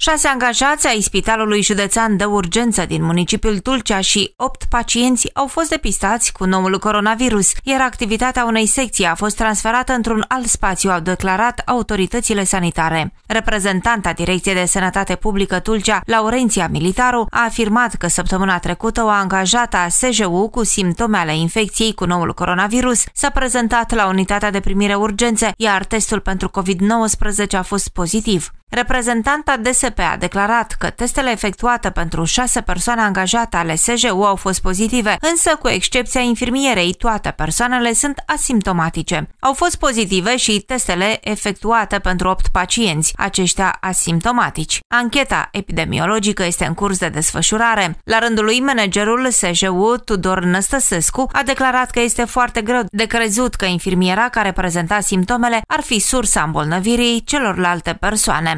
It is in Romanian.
Șase angajați ai Spitalului Județean de Urgență din municipiul Tulcea și opt pacienți au fost depistați cu noul coronavirus, iar activitatea unei secții a fost transferată într-un alt spațiu, au declarat autoritățile sanitare. Reprezentanta Direcției de Sănătate Publică Tulcea, Laurenția Militaru, a afirmat că săptămâna trecută o angajată a SJU cu simptome ale infecției cu noul coronavirus s-a prezentat la unitatea de primire urgențe, iar testul pentru COVID-19 a fost pozitiv. Reprezentanta DSP a declarat că testele efectuate pentru șase persoane angajate ale SJU au fost pozitive, însă cu excepția infirmierei, toate persoanele sunt asimptomatice. Au fost pozitive și testele efectuate pentru opt pacienți, aceștia asimptomatici. Ancheta epidemiologică este în curs de desfășurare. La rândul lui, managerul SJU, Tudor Năstăsescu, a declarat că este foarte greu de crezut că infirmiera care prezenta simptomele ar fi sursa îmbolnăvirii celorlalte persoane.